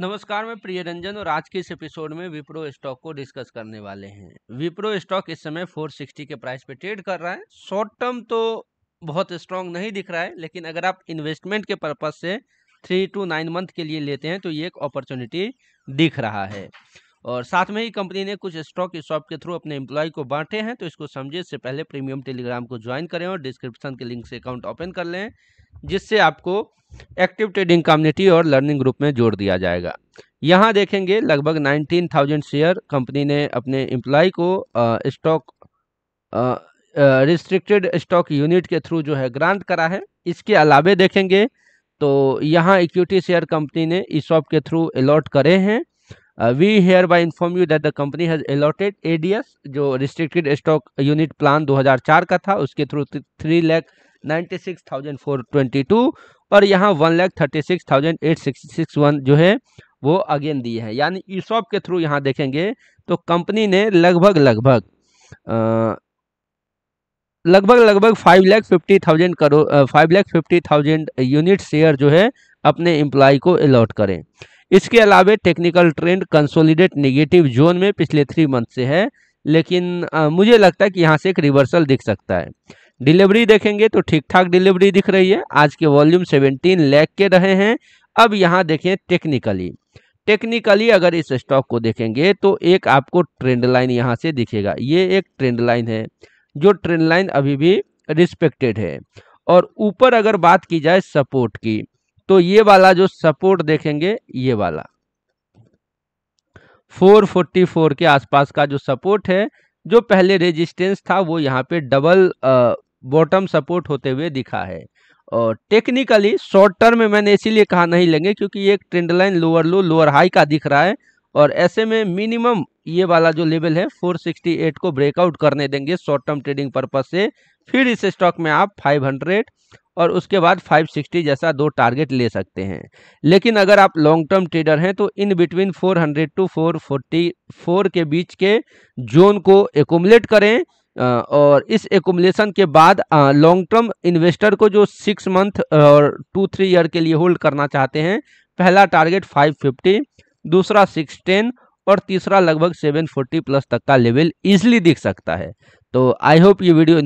नमस्कार मैं प्रिय रंजन और आज के इस एपिसोड में विप्रो स्टॉक को डिस्कस करने वाले हैं विप्रो स्टॉक इस समय 460 के प्राइस पे ट्रेड कर रहा है शॉर्ट टर्म तो बहुत स्ट्रांग नहीं दिख रहा है लेकिन अगर आप इन्वेस्टमेंट के पर्पज से थ्री टू नाइन मंथ के लिए लेते हैं तो ये एक अपॉर्चुनिटी दिख रहा है और साथ में ही कंपनी ने कुछ स्टॉक इस शॉप के थ्रू अपने एम्प्लॉय को बांटे हैं तो इसको समझे इससे पहले प्रीमियम टेलीग्राम को ज्वाइन करें और डिस्क्रिप्शन के लिंक से अकाउंट ओपन कर लें जिससे आपको एक्टिव ट्रेडिंग कम्युनिटी और लर्निंग ग्रुप में जोड़ दिया जाएगा यहाँ देखेंगे लगभग 19,000 शेयर कंपनी ने अपने एम्प्लॉय को स्टॉक रिस्ट्रिक्टेड स्टॉक यूनिट के थ्रू जो है ग्रांट करा है इसके अलावे देखेंगे तो यहाँ इक्विटी शेयर कंपनी ने इस शॉप के थ्रू अलॉट करे हैं we hereby inform you that the company has allotted ADS जो रिस्ट्रिक्टेड स्टॉक यूनिट प्लान 2004 का था उसके through three lakh ninety six thousand four twenty two और यहाँ one lakh thirty six thousand eight sixty six one जो है वो again the है यानी शॉप के थ्रू यहाँ देखेंगे तो कंपनी ने लगभग लगभग लगभग लगभग फाइव लैख फिफ्टी थाउजेंड करो five lakh fifty thousand unit share जो है अपने एम्प्लॉय को अलॉट करें इसके अलावा technical trend consolidate negative zone में पिछले थ्री मंथ से है लेकिन आ, मुझे लगता है कि यहाँ से एक रिवर्सल दिख सकता है डिलीवरी देखेंगे तो ठीक ठाक डिलीवरी दिख रही है आज के वॉल्यूम सेवेंटीन लैख के रहे हैं अब यहाँ देखें टेक्निकली टेक्निकली अगर इस स्टॉक को देखेंगे तो एक आपको ट्रेंड लाइन यहाँ से दिखेगा ये एक ट्रेंड लाइन है जो ट्रेंड लाइन अभी भी रिस्पेक्टेड है और ऊपर अगर बात की जाए सपोर्ट की तो ये वाला जो सपोर्ट देखेंगे ये वाला 444 के आसपास का जो सपोर्ट है जो पहले रेजिस्टेंस था वो यहाँ पे डबल बॉटम सपोर्ट होते हुए दिखा है और टेक्निकली शॉर्ट टर्म में मैंने इसीलिए कहा नहीं लेंगे क्योंकि एक trend line lower low lower high का दिख रहा है और ऐसे में मिनिमम ये वाला जो लेवल है 468 को ब्रेकआउट करने देंगे शॉर्ट टर्म ट्रेडिंग पर्पज से फिर इस स्टॉक में आप 500 और उसके बाद 560 जैसा दो टारगेट ले सकते हैं लेकिन अगर आप लॉन्ग टर्म ट्रेडर हैं तो इन बिटवीन 400 टू 444 के बीच के जोन को एकोमलेट करें और इस एकुमलेसन के बाद लॉन्ग टर्म इन्वेस्टर को जो सिक्स मंथ और टू थ्री ईयर के लिए होल्ड करना चाहते हैं पहला टारगेट फाइव फिफ्टी दूसरा सिक्स टेन और तीसरा लगभग सेवन फोर्टी प्लस तक का लेवल ईजिली दिख सकता है तो आई होप ये वीडियो